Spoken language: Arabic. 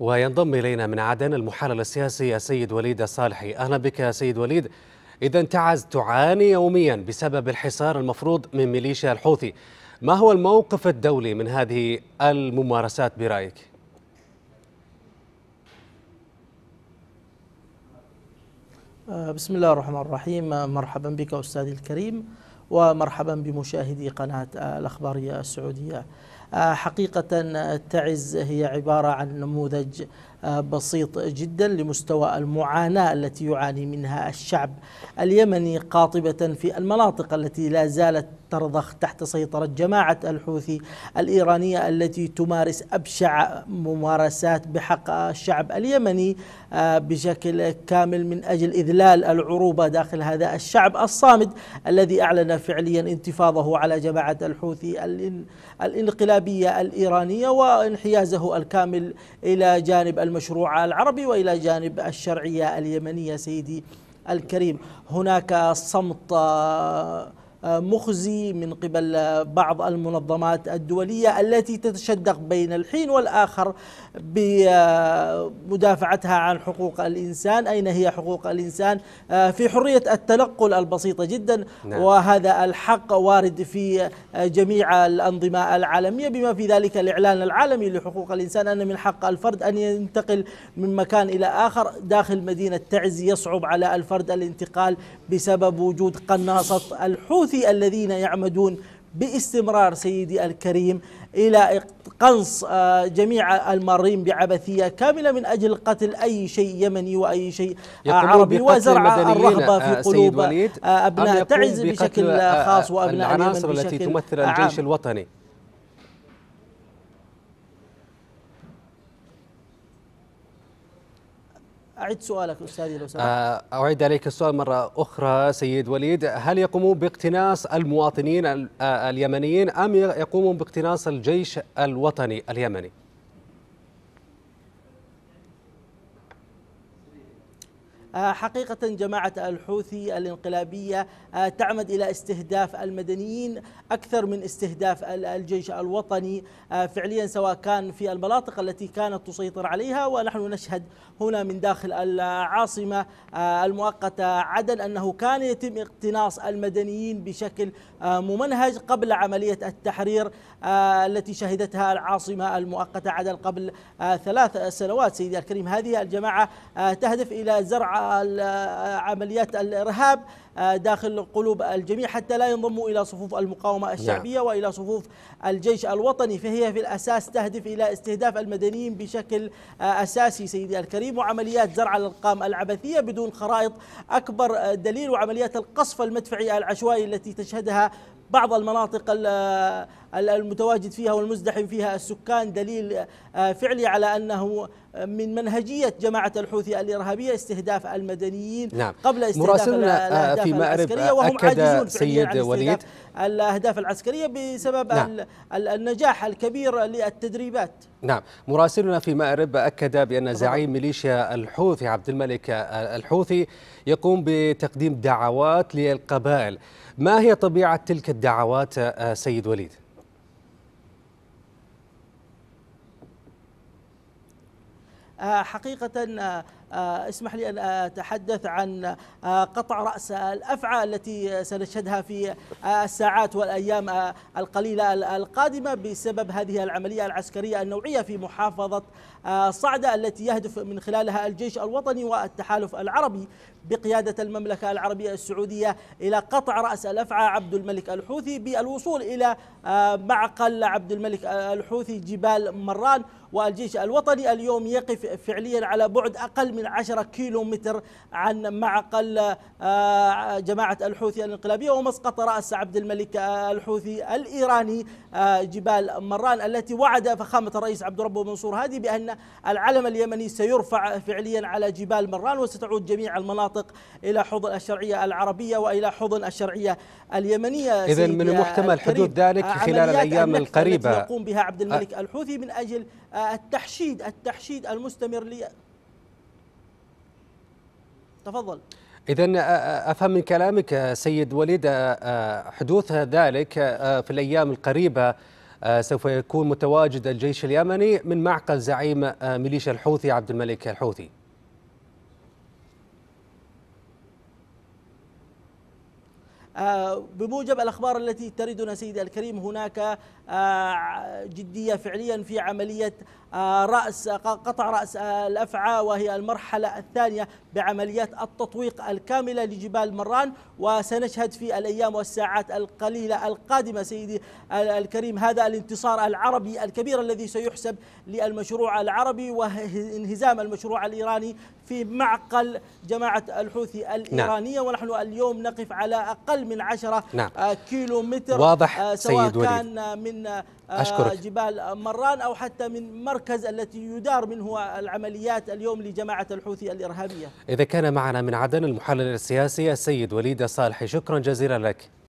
وينضم إلينا من عدن المحلل السياسي السيد وليد الصالحي أهلا بك يا سيد وليد إذا تعز تعاني يوميا بسبب الحصار المفروض من ميليشيا الحوثي ما هو الموقف الدولي من هذه الممارسات برأيك؟ آه، بسم الله الرحمن الرحيم آه، مرحبا بك أستاذي الكريم ومرحبا بمشاهدي قناة الأخبارية السعودية آه، حقيقة تعز هي عبارة عن نموذج آه، بسيط جدا لمستوى المعاناة التي يعاني منها الشعب اليمني قاطبة في المناطق التي لا زالت ترضخ تحت سيطرة جماعة الحوثي الإيرانية التي تمارس أبشع ممارسات بحق الشعب اليمني آه، بشكل كامل من أجل إذلال العروبة داخل هذا الشعب الصامد الذي أعلن فعليا انتفاضه على جماعة الحوثي الانقلابية الإيرانية وانحيازه الكامل إلى جانب المشروع العربي وإلى جانب الشرعية اليمنية سيدي الكريم هناك صمت آه، مخزي من قبل بعض المنظمات الدولية التي تتشدق بين الحين والآخر بمدافعتها عن حقوق الإنسان أين هي حقوق الإنسان آه، في حرية التنقل البسيطة جدا نعم. وهذا الحق وارد في جميع الأنظمة العالمية بما في ذلك الإعلان العالمي لحقوق الإنسان أن من حق الفرد أن ينتقل من مكان إلى آخر داخل مدينة تعز يصعب على الفرد الانتقال بسبب وجود قناصة الحوث في الذين يعمدون باستمرار سيدي الكريم إلى قنص آه، جميع المارين بعبثية كاملة من أجل قتل أي شيء يمني وأي شيء آه، عربي وزرع الرغبة في آه، قلوب أبناء تعز بشكل خاص وأبناء اليمن بشكل التي تمثل الجيش عام. الوطني أعد سؤالك أستاذي لو سمحت آه، أعيد عليك السؤال مرة أخرى سيد وليد هل يقومون باقتناص المواطنين آه، اليمنيين أم يقومون باقتناص الجيش الوطني اليمني؟ آه، حقيقة جماعة الحوثي الانقلابية آه، تعمد إلى استهداف المدنيين أكثر من استهداف الجيش الوطني آه، فعليا سواء كان في المناطق التي كانت تسيطر عليها ونحن نشهد هنا من داخل العاصمة المؤقتة عدن أنه كان يتم اقتناص المدنيين بشكل ممنهج قبل عملية التحرير التي شهدتها العاصمة المؤقتة عدن قبل ثلاث سنوات سيدي الكريم هذه الجماعة تهدف إلى زرع عمليات الارهاب آه، داخل قلوب الجميع حتى لا ينضموا إلى صفوف المقاومة نعم. الشعبية نعم. وإلى صفوف الجيش الوطني فهي في الأساس تهدف إلى استهداف المدنيين بشكل آه، أساسي سيدي الكريم وعمليات زرع الألقام العبثية بدون خرائط أكبر آه، دليل وعمليات القصف المدفعي العشوائي التي تشهدها بعض المناطق المتواجد فيها والمزدحم فيها السكان دليل فعلي على انه من منهجيه جماعه الحوثي الارهابيه استهداف المدنيين نعم. قبل استهداف مراسلنا في مأرب أكد سيد يعني وليد الأهداف العسكرية بسبب نعم. النجاح الكبير للتدريبات نعم مراسلنا في مأرب أكد بأن زعيم ميليشيا الحوثي عبد الملك الحوثي يقوم بتقديم دعوات للقبائل ما هي طبيعة تلك الدعوات سيد وليد؟ آه، حقيقة آه، آه، اسمح لي أن أتحدث عن آه، قطع رأس الأفعى التي سنشهدها في آه، الساعات والأيام القليلة القادمة بسبب هذه العملية العسكرية النوعية في محافظة صعدة التي يهدف من خلالها الجيش الوطني والتحالف العربي بقيادة المملكة العربية السعودية إلى قطع رأس الأفعى عبد الملك الحوثي بالوصول إلى معقل عبد الملك الحوثي جبال مران والجيش الوطني اليوم يقف فعليا على بعد أقل من من عشرة كيلو متر عن معقل آه، جماعة الحوثي الانقلابية ومسقط رأس عبد الملك آه، الحوثي الإيراني آه، جبال مران التي وعد فخامة الرئيس عبد ربه منصور هادي بأن العلم اليمني سيرفع فعليا على جبال مران وستعود جميع المناطق إلى حضن الشرعية العربية وإلى حضن الشرعية اليمنية إذا من المحتمل حدود ذلك خلال الأيام القريبة يقوم بها عبد الملك الحوثي من أجل التحشيد التحشيد المستمر تفضل إذا أفهم من كلامك سيد وليد حدوث ذلك في الأيام القريبة سوف يكون متواجد الجيش اليمني من معقل زعيم ميليشيا الحوثي عبد الملك الحوثي آه، بموجب الأخبار التي تردنا سيدي الكريم هناك آه، جدية فعليا في عملية آه، رأس قطع رأس الأفعى وهي المرحلة الثانية بعمليات التطويق الكاملة لجبال مران وسنشهد في الأيام والساعات القليلة القادمة سيدي الكريم هذا الانتصار العربي الكبير الذي سيحسب للمشروع العربي وانهزام المشروع الإيراني في معقل جماعة الحوثي نعم. الإيرانية ونحن اليوم نقف على أقل أقل من 10 نعم. آه، كيلو متر واضح آه، سواء سيد كان وليد. من آه، أشكرك. جبال مران أو حتى من مركز التي يدار منه العمليات اليوم لجماعة الحوثي الإرهابية إذا كان معنا من عدن المحلل السياسي السيد وليد صالحي شكرا جزيلا لك